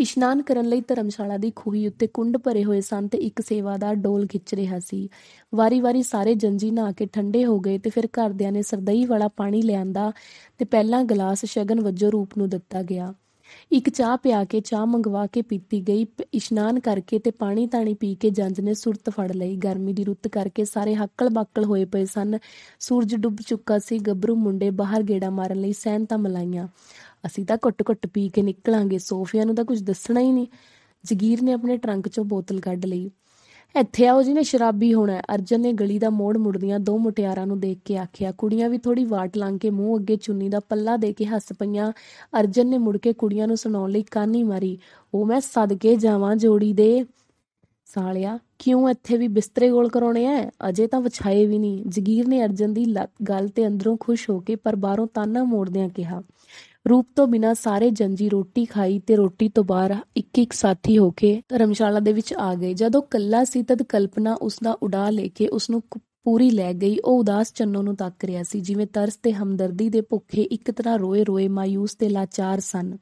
ਇਸ਼ਨਾਨ ਕਰਨ ਲਈ ਧਰਮਸ਼ਾਲਾ ਦੀ ਖੂਹੀ ਉੱਤੇ ਕੁੰਡ ਭਰੇ ਹੋਏ ਸਨ ਤੇ ਇੱਕ ਸੇਵਾਦਾਰ ਡੋਲ ਖਿੱਚ ਰਿਹਾ ਸੀ ਵਾਰੀ-ਵਾਰੀ ਸਾਰੇ ਜੰਜੀ ਨਹਾ ਕੇ ਠੰਡੇ ਹੋ ਗਏ ਤੇ ਫਿਰ ਘਰਦਿਆਂ ਨੇ ਸਰਦਈ ਵਾਲਾ ਪਾਣੀ ਲਿਆਂਦਾ ਤੇ ਪਹਿਲਾ ਗਲਾਸ ਸ਼ਗਨ ਵਜੋਂ ਰੂਪ ਨੂੰ ਦਿੱਤਾ ਗਿਆ ਇੱਕ ਚਾਹ ਪਿਆ ਕੇ ਚਾਹ ਮੰਗਵਾ ਕੇ ਪੀਤੀ ਗਈ ਇਸ਼ਨਾਨ ਕਰਕੇ ਤੇ ਪਾਣੀ ਤਾਣੀ ਪੀ ਕੇ ਜੰਜ ਨੇ ਸੁਰਤ ਫੜ ਲਈ ਗਰਮੀ ਦੀ ਰੁੱਤ ਕਰਕੇ ਸਾਰੇ ਹੱਕਲ ਬੱਕਲ ਹੋਏ ਪਏ ਸਨ ਸੂਰਜ ਡੁੱਬ ਚੁੱਕਾ ਸੀ ਗੱਭਰੂ ਮੁੰਡੇ ਬਾਹਰ ਗੇੜਾ ਮਾਰਨ ਲਈ ਤਾਂ ਮਲਾਈਆਂ ਅਸੀਂ ਤਾਂ ਘੁੱਟ-ਘੁੱਟ ਪੀ ਕੇ ਨਿਕਲਾਂਗੇ ਸੋਫੀਆ ਨੂੰ ਤਾਂ ਕੁਝ ਦੱਸਣਾ ਹੀ ਨਹੀਂ ਜ਼ਗੀਰ ਨੇ ਆਪਣੇ ਟਰੰਕ 'ਚੋਂ ਬੋਤਲ ਕੱਢ ਲਈ ਇੱਥੇ ਆਓ ਜੀ ਨੇ ਸ਼ਰਾਬੀ ਹੋਣਾ ਅਰਜਨ ਨੇ ਗਲੀ ਦਾ ਮੋੜ ਮੁੜਦੀਆਂ ਦੋ ਮੁਟਿਆਰਾਂ ਨੂੰ ਦੇਖ ਕੇ ਆਖਿਆ ਕੁੜੀਆਂ ਵੀ ਥੋੜੀ ਵਾਟ ਲੰਘ ਕੇ ਮੂੰਹ ਅੱਗੇ ਚੁੰਨੀ ਦਾ ਪੱਲਾ ਦੇ ਕੇ ਹੱਸ ਪਈਆਂ ਅਰਜਨ ਨੇ ਮੁੜ ਕੇ ਕੁੜੀਆਂ ਨੂੰ ਸੁਣਾਉਣ ਲਈ ਕਾਨੀ ਮਾਰੀ ਉਹ ਮੈਂ ਸਦਕੇ ਜਾਵਾਂ ਜੋੜੀ ਦੇ ਸਾਲਿਆ ਕਿਉਂ ਇੱਥੇ ਵੀ ਬਿਸਤਰੇ ਗੋਲ ਕਰਾਉਣੇ ਐ ਅਜੇ ਤਾਂ ਵਿਛਾਏ ਵੀ ਨਹੀਂ ਜਗੀਰ ਨੇ ਅਰਜਨ ਦੀ ਗੱਲ ਤੇ ਅੰਦਰੋਂ ਖੁਸ਼ ਹੋ ਕੇ ਪਰ ਬਾਹਰੋਂ ਤਾਨਾ ਮੋੜਦਿਆਂ ਕਿਹਾ ਰੂਪ ਤੋਂ ਬਿਨਾ ਸਾਰੇ ਜੰਜੀ ਰੋਟੀ ਖਾਈ ਤੇ ਰੋਟੀ ਤੋਂ ਬਾਅਦ ਇੱਕ ਇੱਕ ਸਾਥੀ ਹੋ ਕੇ ਧਰਮਸ਼ਾਲਾ ਦੇ ਵਿੱਚ ਆ ਗਏ ਜਦੋਂ ਕੱਲਾ ਸੀ ਤਦ ਕਲਪਨਾ ਉਸ ਦਾ ਉਡਾ ਲੈ ਕੇ ਉਸ ਨੂੰ ਪੂਰੀ ਲੈ ਗਈ ਉਹ ਉਦਾਸ ਚੰਨੋ ਨੂੰ ਤੱਕ ਰਿਹਾ ਸੀ ਜਿਵੇਂ ਤਰਸ ਤੇ ਹਮਦਰਦੀ ਦੇ ਭੁੱਖੇ ਇੱਕ ਤਰ੍ਹਾਂ ਰੋਏ-ਰੋਏ ਮਾਇੂਸ ਤੇ ਲਾਚਾਰ ਸਨ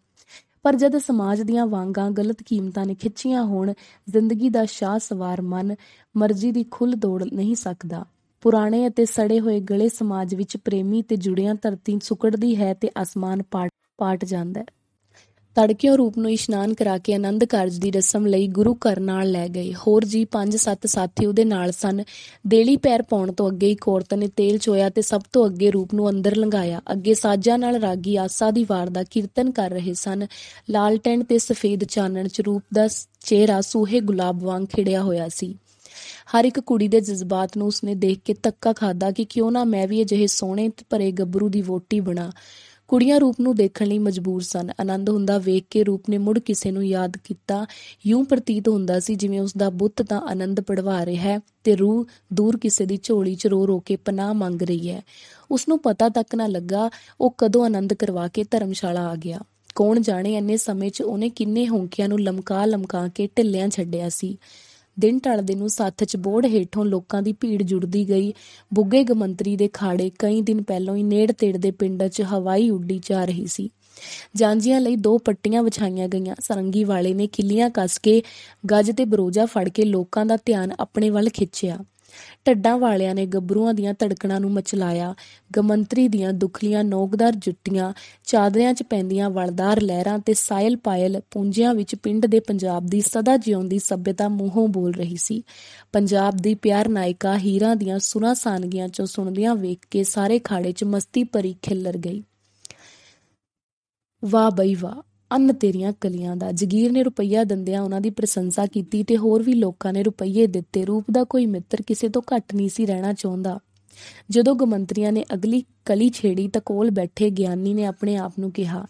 ਪਰ ਜਦ ਸਮਾਜ ਦੀਆਂ ਵਾਂਗਾਂ ਗਲਤ ਕੀਮਤਾਂ ਨੇ ਖਿੱਚੀਆਂ ਹੋਣ ਜ਼ਿੰਦਗੀ ਦਾ ਸ਼ਾਹ ਸਵਾਰ ਮਨ ਮਰਜ਼ੀ ਦੀ ਖੁੱਲ ਦੌੜ ਨਹੀਂ ਸਕਦਾ ਪੁਰਾਣੇ ਅਤੇ ਸੜੇ ਹੋਏ ਗਲੇ ਸਮਾਜ ਵਿੱਚ ਪ੍ਰੇਮੀ ਤੇ ਜੁੜਿਆਂ ਧਰਤੀ ਸੁਕੜਦੀ ਹੈ ਤੇ ਅਸਮਾਨ ਪਾਟ ਪਾਟ ਜਾਂਦਾ ਹੈ ਤੜਕਿਓ ਰੂਪ ਨੂੰ ਇਸ਼ਨਾਨ ਕਰਾ ਕੇ ਆਨੰਦ ਕਾਰਜ ਦੀ ਰਸਮ ਲਈ ਗੁਰੂ ਘਰ ਨਾਲ ਲੈ ਗਏ ਹੋਰ ਜੀ 5-7 ਸਾਥੀ ਉਹਦੇ ਨਾਲ ਸਨ ਦੇਲੀ ਪੈਰ ਪਾਉਣ ਤੋਂ ਅੱਗੇ ਹੀ ਕੋਰਤ ਨੇ ਤੇਲ ਚੋਇਆ ਤੇ ਸਭ ਤੋਂ ਅੱਗੇ ਰੂਪ ਨੂੰ ਅੰਦਰ ਲੰਗਾਇਆ ਅੱਗੇ ਸਾਜਾਂ ਨਾਲ ਰਾਗੀ ਆਸਾ ਦੀ ਵਾਰ ਦਾ ਕੀਰਤਨ ਕਰ ਰਹੇ ਸਨ ਲਾਲ ਟੈਂਟ ਤੇ ਸਫੇਦ ਚਾਨਣ ਚ ਰੂਪ ਦਾ ਚਿਹਰਾ ਸੂਹੇ ਗੁਲਾਬ ਵਾਂਗ ਖਿੜਿਆ ਹੋਇਆ ਸੀ ਹਰ ਇੱਕ ਕੁੜੀ ਦੇ ਜਜ਼ਬਾਤ ਨੂੰ ਉਸਨੇ ਦੇਖ ਕੇ ਤੱਕਾ ਖਾਦਾ ਕਿ ਕਿਉਂ ਨਾ ਮੈਂ ਵੀ ਅਜਿਹੇ ਸੋਹਣੇ ਤੇ ਭਰੇ ਗੱਭਰੂ ਦੀ ਵੋਟੀ ਬਣਾ ਕੁੜੀਆਂ ਰੂਪ ਨੂੰ ਦੇਖਣ ਲਈ ਮਜਬੂਰ ਸਨ ਆਨੰਦ ਹੁੰਦਾ ਵੇਖ ਕੇ ਰੂਪ ਨੇ ਮੁੜ ਕਿਸੇ ਨੂੰ ਯਾਦ ਕੀਤਾ ਯੂੰ ਪ੍ਰਤੀਤ ਹੁੰਦਾ ਸੀ ਜਿਵੇਂ ਉਸ ਦਾ ਬੁੱਤ ਤਾਂ ਆਨੰਦ ਪੜਵਾ ਰਿਹਾ ਹੈ ਤੇ ਰੂਹ ਦੂਰ ਕਿਸੇ ਦੀ ਝੋਲੀ 'ਚ ਰੋ ਰੋ ਕੇ ਪਨਾਹ ਮੰਗ ਰਹੀ ਹੈ ਉਸ ਨੂੰ ਪਤਾ ਤੱਕ ਨਾ ਲੱਗਾ ਉਹ ਕਦੋਂ ਆਨੰਦ ਕਰਵਾ ਕੇ ਧਰਮਸ਼ਾਲਾ ਆ ਗਿਆ ਕੌਣ ਜਾਣੇ ਐਨੇ ਸਮੇਂ 'ਚ ਉਹਨੇ ਕਿੰਨੇ ਹੌਂਕਿਆਂ ਨੂੰ ਲਮਕਾ ਲਮਕਾ ਕੇ ਢਿੱਲਿਆਂ ਛੱਡਿਆ ਸੀ ਦਿਨ ਦੇ ਨੂੰ ਸਾਥ ਚ ਬੋੜ ਹੇਠੋਂ ਲੋਕਾਂ ਦੀ ਭੀੜ ਜੁੜਦੀ ਗਈ ਬੁੱਗੇ ਗਮੰਤਰੀ ਦੇ ਖਾੜੇ ਕਈ ਦਿਨ ਪਹਿਲਾਂ ਹੀ ਨੇੜ ਤੇੜ ਦੇ ਪਿੰਡਾਂ 'ਚ ਹਵਾਈ ਉੱਡੀ ਜਾ ਰਹੀ ਸੀ ਜਾਂਜੀਆਂ ਲਈ ਦੋ ਪੱਟੀਆਂ ਵਿਛਾਈਆਂ ਗਈਆਂ ਸਰੰਗੀ ਵਾਲੇ ਨੇ ਕਿੱਲੀਆਂ ਕੱਸ ਕੇ ਗੱਜ ਤੇ ਬਰੋਜਾ ਫੜ ਕੇ ਲੋਕਾਂ ਦਾ ਧਿਆਨ ਆਪਣੇ ਵੱਲ ਖਿੱਚਿਆ ਟੱਡਾਂ ਵਾਲਿਆਂ ਨੇ ਗੱਭਰੂਆਂ ਦੀਆਂ ਧੜਕਣਾਂ ਨੂੰ ਮਚਲਾਇਆ ਗਮੰਤਰੀ ਦੀਆਂ ਦੁਖਲੀਆਂ ਨੋਕਦਾਰ ਜੁੱਟੀਆਂ ਚਾਦਰਿਆਂ 'ਚ ਪੈਂਦੀਆਂ ਵਲਦਾਰ ਲਹਿਰਾਂ ਤੇ ਸਾਇਲ ਪਾਇਲ ਪੂੰਜਿਆਂ ਵਿੱਚ ਪਿੰਡ ਦੇ ਪੰਜਾਬ ਦੀ ਸਦਾ ਜਿਉਂਦੀ ਸੱਭਿਅਤਾ ਮੂੰਹੋਂ ਬੋਲ ਰਹੀ ਸੀ ਪੰਜਾਬ ਦੀ ਪਿਆਰ ਨਾਇਕਾ ਹੀਰਾਂ ਦੀਆਂ ਸੁਨਾ ਸਾਨਗੀਆਂ 'ਚੋਂ ਸੁਣਦਿਆਂ ਵੇਖ ਕੇ ਸਾਰੇ ਖਾੜੇ 'ਚ ਮਸਤੀ ਭਰੀ ਖਿੱਲਰ ਗਈ ਵਾਹ ਬਈ ਵਾਹ ਅੰਨ ਤੇਰੀਆਂ ਕਲੀਆਂ ਦਾ ਜਗੀਰ ਨੇ ਰੁਪਈਆ ਦੰਦਿਆਂ ਉਹਨਾਂ ਦੀ ਪ੍ਰਸ਼ੰਸਾ ਕੀਤੀ ਤੇ ਹੋਰ ਵੀ ਲੋਕਾਂ ਨੇ ਰੁਪਈਏ ਦਿੱਤੇ ਰੂਪ ਦਾ ਕੋਈ ਮਿੱਤਰ ਕਿਸੇ ਤੋਂ ਘੱਟ ਨਹੀਂ ਸੀ ਰਹਿਣਾ ਚਾਹੁੰਦਾ ਜਦੋਂ ਗਮੰਤਰੀਆਂ ਨੇ ਅਗਲੀ ਕਲੀ ਛੇੜੀ ਤਾਂ ਕੋਲ ਬੈਠੇ ਗਿਆਨੀ ਨੇ ਆਪਣੇ ਆਪ ਨੂੰ ਕਿਹਾ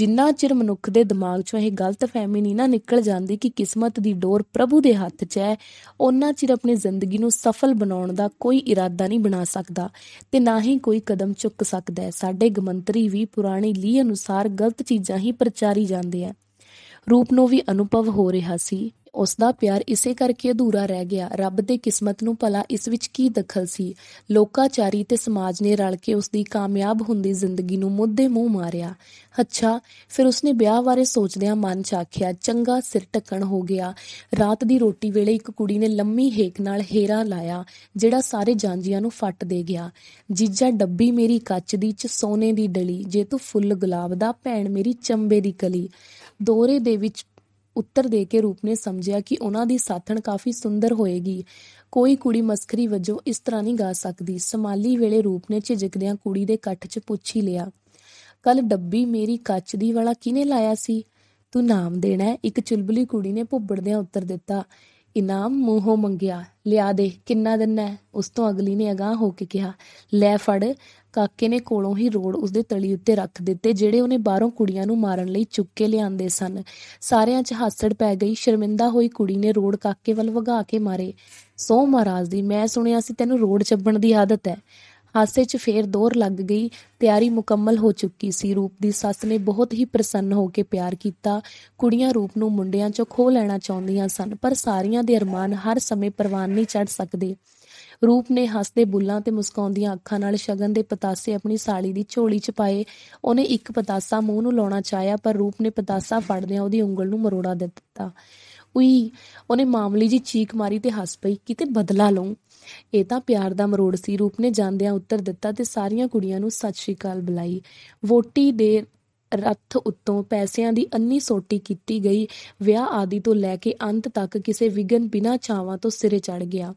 ਜਿੰਨਾ ਚਿਰ ਮਨੁੱਖ ਦੇ ਦਿਮਾਗ 'ਚੋਂ ਇਹ ਫਹਿਮੀ ਨਹੀਂ ਨਾ ਨਿਕਲ ਜਾਂਦੀ ਕਿ ਕਿਸਮਤ ਦੀ ਡੋਰ ਪ੍ਰਭੂ ਦੇ ਹੱਥ 'ਚ ਹੈ ਉਹਨਾਂ ਚਿਰ ਆਪਣੀ ਜ਼ਿੰਦਗੀ ਨੂੰ ਸਫਲ ਬਣਾਉਣ ਦਾ ਕੋਈ ਇਰਾਦਾ ਨਹੀਂ ਬਣਾ ਸਕਦਾ ਤੇ ਨਾ ਹੀ ਕੋਈ ਕਦਮ ਚੁੱਕ ਸਕਦਾ ਹੈ ਸਾਡੇ ਗਮੰਤਰੀ ਵੀ ਪੁਰਾਣੀ ਲੀ ਅਨੁਸਾਰ ਗਲਤ ਚੀਜ਼ਾਂ ਹੀ ਪ੍ਰਚਾਰੀ ਜਾਂਦੇ ਆ ਰੂਪ ਨੂੰ ਵੀ ਅਨੁਭਵ ਹੋ ਰਿਹਾ ਸੀ ਉਸ ਦਾ ਪਿਆਰ ਇਸੇ ਕਰਕੇ ਅਧੂਰਾ ਰਹਿ ਗਿਆ ਰੱਬ ਦੇ ਕਿਸਮਤ ਨੂੰ ਭਲਾ ਇਸ ਵਿੱਚ ਕੀ ਦਖਲ ਸੀ ਲੋਕਾਚਾਰੀ ਤੇ ਸਮਾਜ ਨੇ ਰਲ ਕੇ ਉਸ ਦੀ ਕਾਮਯਾਬ ਹੁੰਦੀ ਜ਼ਿੰਦਗੀ ਨੂੰ ਮੁੱਦੇ ਮੂੰਹ ਮਾਰਿਆ ਅੱਛਾ ਫਿਰ ਉਸਨੇ ਵਿਆਹ ਬਾਰੇ ਸੋਚਦਿਆਂ ਮਨ ਚ ਆਖਿਆ ਚੰਗਾ ਸਿਰ ਟਕਣ ਹੋ ਗਿਆ ਰਾਤ ਦੀ ਰੋਟੀ ਵੇਲੇ ਇੱਕ ਕੁੜੀ ਨੇ ਲੰਮੀ ਹੇਕ ਨਾਲ ਹੇਰਾ ਲਾਇਆ ਜਿਹੜਾ ਸਾਰੇ ਜਾਂਜੀਆਂ ਨੂੰ ਫੱਟ ਦੇ ਗਿਆ ਜੀਜਾ ਡੱਬੀ ਮੇਰੀ ਕੱਚ ਦੀ ਚ ਸੋਨੇ ਦੀ ਡਲੀ ਜੇ ਤੂੰ ਫੁੱਲ ਗੁਲਾਬ ਦਾ ਭੈਣ ਮੇਰੀ ਚੰਬੇ ਦੀ ਕਲੀ ਦੋਰੇ ਦੇ ਵਿੱਚ ਉੱਤਰ ਦੇ ਕੇ ਰੂਪ ਨੇ ਸਮਝਿਆ ਕਿ ਉਹਨਾਂ ਦੀ ਸਾਥਣ ਕਾਫੀ ਸੁੰਦਰ ਹੋਏਗੀ ਕੋਈ ਕੁੜੀ ਮਸਖਰੀ ਵਜੋਂ ਇਸ ਤਰ੍ਹਾਂ ਨਹੀਂ ਗਾ ਸਕਦੀ ਸਮਾਲੀ ਵੇਲੇ ਰੂਪ ਨੇ ਝਿਜਕਦਿਆਂ ਕੁੜੀ ਦੇ ਕੱਠ 'ਚ ਪੁੱਛ ਹੀ ਲਿਆ ਕੱਲ ਡੱਬੀ ਮੇਰੀ ਕੱਚ ਦੀ ਵਾਲਾ ਕਿਨੇ ਲਾਇਆ ਸੀ ਤੂੰ ਨਾਮ ਦੇਣਾ ਇੱਕ ਚੁਲਬਲੀ ਕੁੜੀ ਨੇ ਭੁੱਬੜਦਿਆਂ ਉੱਤਰ ਦਿੱਤਾ ਇਨਾਮ ਮੂੰਹੋਂ ਮੰਗਿਆ ਲਿਆ ਦੇ ਕਿੰਨਾ ਦਿਨ ਹੈ ਉਸ ਤੋਂ ਅਗਲੀ ਨੇ ਅਗਾਹ ਹੋ ਕੇ ਕਿਹਾ ਲੈ ਫੜ ਕਾਕੇ ਨੇ ਕੋਲੋਂ ਹੀ ਰੋੜ ਉਸਦੇ ਤਲੀ ਉੱਤੇ ਰੱਖ ਦਿੱਤੇ ਜਿਹੜੇ ਉਹਨੇ ਬਾਹਰੋਂ ਕੁੜੀਆਂ ਨੂੰ ਮਾਰਨ ਲਈ ਚੁੱਕ ਕੇ ਲਿਆਂਦੇ ਸਨ ਸਾਰਿਆਂ 'ਚ ਹਾਸੜ ਪੈ ਗਈ ਸ਼ਰਮਿੰਦਾ ਹੋਈ ਕੁੜੀ ਨੇ ਰੋੜ ਕਾਕੇ ਵੱਲ ਵਗਾ ਕੇ ਮਾਰੇ ਸੋ ਮਹਾਰਾਜ ਦੀ ਮੈਂ ਸੁਣਿਆ ਸੀ ਤੈਨੂੰ ਰੋੜ ਚੱਬਣ ਦੀ ਆਦਤ ਹੈ ਹਾਸੇ 'ਚ ਫੇਰ ਦੌਰ ਲੱਗ ਗਈ ਤਿਆਰੀ ਮੁਕੰਮਲ ਹੋ ਚੁੱਕੀ ਸੀ ਰੂਪ ਦੀ ਸੱਸ ਨੇ ਬਹੁਤ ਹੀ ਪ੍ਰਸੰਨ ਹੋ ਕੇ ਪਿਆਰ ਕੀਤਾ ਕੁੜੀਆਂ ਰੂਪ ਨੂੰ ਮੁੰਡਿਆਂ 'ਚੋਂ ਖੋ ਲੈਣਾ ਚਾਹੁੰਦੀਆਂ ਸਨ ਪਰ ਸਾਰੀਆਂ ਦੇ ਅਰਮਾਨ ਹਰ ਸਮੇਂ ਪਰਵਾਨ ਨਹੀਂ ਚੜ ਸਕਦੇ ਰੂਪ ਨੇ ਹੱਸਦੇ ਬੁੱਲਾਂ ਤੇ ਮੁਸਕਾਉਂਦੀਆਂ ਅੱਖਾਂ ਨਾਲ ਸ਼ਗਨ ਦੇ ਪਤਾਸੇ ਆਪਣੀ ਸਾਲੀ ਦੀ ਝੋਲੀ 'ਚ ਪਾਏ ਉਹਨੇ ਇੱਕ ਪਤਾਸਾ ਮੂੰਹ ਨੂੰ ਲਾਉਣਾ ਚਾਹਿਆ ਪਰ ਰੂਪ ਨੇ ਪਤਾਸਾ ਫੜਦਿਆਂ ਉਹਦੀ ਉਂਗਲ ਨੂੰ ਮਰੋੜਾ ਦਿੱਤਾ ਉਈ ਉਹਨੇ ਮਾਮਲੀ ਜੀ ਚੀਕ ਮਾਰੀ ਤੇ ਹੱਸ ਪਈ ਕਿਤੇ ਬਦਲਾ ਲਉ ਇਹ ਤਾਂ ਪਿਆਰ ਦਾ ਮਰੋੜ ਸੀ ਰੂਪ ਨੇ ਜਾਂਦਿਆਂ ਉੱਤਰ ਦਿੱਤਾ ਤੇ ਸਾਰੀਆਂ ਕੁੜੀਆਂ ਨੂੰ ਸਤਿ ਸ਼੍ਰੀ ਅਕਾਲ ਬੁਲਾਈ ਵੋਟੀ ਦੇ ਰੱਥ ਉੱਤੋਂ ਪੈਸਿਆਂ ਦੀ ਅੰਨੀ ਸੋਟੀ ਕੀਤੀ ਗਈ ਵਿਆਹ ਆਦੀ ਤੋਂ ਲੈ ਕੇ ਅੰਤ ਤੱਕ ਕਿਸੇ ਵਿਗਨ ਬਿਨਾ ਛਾਵਾਂ ਤੋਂ ਸਿਰੇ ਚੜ ਗਿਆ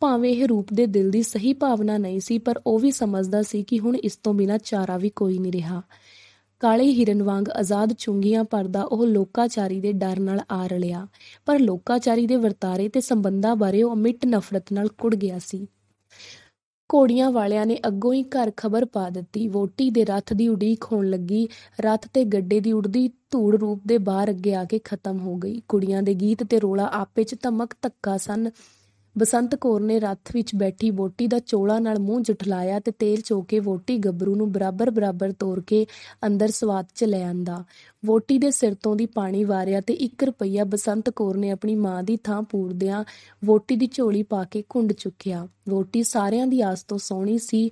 ਭਾਵੇਂ ਇਹ ਰੂਪ ਦੇ ਦਿਲ ਦੀ ਸਹੀ ਭਾਵਨਾ ਨਹੀਂ ਸੀ ਪਰ ਉਹ ਵੀ ਸਮਝਦਾ ਸੀ ਕਿ ਹੁਣ ਇਸ ਤੋਂ ਬਿਨਾ ਚਾਰਾ ਵੀ ਕੋਈ ਨਹੀਂ ਰਿਹਾ ਕਾਲੇ ਹਿਰਨ ਵਾਂਗ ਆਜ਼ਾਦ ਚੁੰਗੀਆਂ ਪਰਦਾ ਉਹ ਲੋਕਾਚਾਰੀ ਦੇ ਡਰ ਨਾਲ ਆ ਰਲਿਆ ਪਰ ਲੋਕਾਚਾਰੀ ਦੇ ਵਰਤਾਰੇ ਤੇ ਸੰਬੰਧਾਂ ਬਾਰੇ ਉਹ ਮਿੱਟ ਨਫ਼ਰਤ ਨਾਲ ਕੁੜ ਗਿਆ ਸੀ ਕੋੜੀਆਂ ਵਾਲਿਆਂ ਨੇ ਅੱਗੋਂ ਹੀ ਘਰ ਖਬਰ ਪਾ ਦਿੱਤੀ ਵੋਟੀ ਦੇ ਰੱਥ ਦੀ ਉਡੀਕ ਹੋਣ ਲੱਗੀ ਰੱਥ ਤੇ ਗੱਡੇ ਦੀ ਉੜਦੀ ਧੂੜ ਰੂਪ ਦੇ ਬਾਹਰ ਅੱਗੇ ਆ ਕੇ ਖਤਮ ਹੋ ਗਈ ਕੁੜੀਆਂ ਦੇ ਗੀਤ ਤੇ ਰੋਲਾ ਆਪੇ ਚ ਧਮਕ ਧੱਕਾ ਸਨ ਬਸੰਤ ਕੌਰ ਨੇ ਰੱਥ ਵਿੱਚ ਬੈਠੀ ਵੋਟੀ ਦਾ ਚੋਲਾ ਨਾਲ ਮੂੰਹ ਜਠਲਾਇਆ ਤੇ ਤੇਲ ਚੋਕੇ ਵੋਟੀ ਗੱਭਰੂ ਨੂੰ ਬਰਾਬਰ-ਬਰਾਬਰ ਤੋੜ ਕੇ ਅੰਦਰ ਸਵਾਤ ਚ ਲੈ ਆਂਦਾ ਵੋਟੀ ਦੇ ਸਿਰ ਤੋਂ ਦੀ ਪਾਣੀ ਵਾਰਿਆ ਤੇ 1 ਰੁਪਈਆ ਬਸੰਤ ਕੌਰ ਨੇ ਆਪਣੀ ਮਾਂ ਦੀ ਥਾਂ ਪੂਰਦਿਆਂ ਵੋਟੀ ਦੀ ਝੋਲੀ ਪਾ ਕੇ ਕੁੰਡ ਚੁੱਕਿਆ ਵੋਟੀ ਸਾਰਿਆਂ ਦੀ ਆਸ ਤੋਂ ਸੋਹਣੀ ਸੀ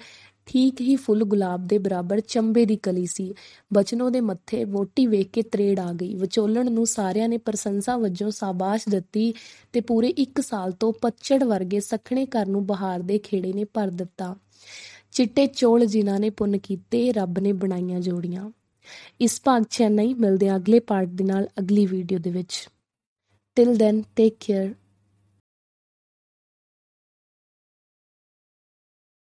ਠੀਕ ਹੀ ਫੁੱਲ ਗੁਲਾਬ ਦੇ ਬਰਾਬਰ ਚੰਬੇ ਦੀ ਕਲੀ ਸੀ ਬਚਨੋ ਦੇ ਮੱਥੇ ਵੋਟੀ ਵੇਖ ਕੇ ਤਰੇੜ ਆ ਗਈ ਵਿਚੋਲਣ ਨੂੰ ਸਾਰਿਆਂ ਨੇ ਪ੍ਰਸ਼ੰਸਾ ਵਜੋਂ ਸਾਬਾਸ਼ ਦਿੱਤੀ ਤੇ ਪੂਰੇ 1 ਸਾਲ ਤੋਂ ਪੱਛੜ ਵਰਗੇ ਸਖਣੇ ਘਰ ਨੂੰ ਬਹਾਰ ਦੇ ਖੇੜੇ ਨੇ ਭਰ ਦਿੱਤਾ ਚਿੱਟੇ ਚੋਲ ਜਿਨ੍ਹਾਂ ਨੇ ਪੁੰਨ ਕੀਤੇ ਰੱਬ ਨੇ ਬਣਾਈਆਂ ਜੋੜੀਆਂ ਇਸ ਭਾਗ ਚ ਨਹੀਂ ਮਿਲਦੇ ਅਗਲੇ ਪਾਰਟ ਦੇ ਨਾਲ ਅਗਲੀ ਵੀਡੀਓ ਦੇ ਵਿੱਚ ਟਿਲ ਦੈਨ ਟੇਕ ਕੇਅਰ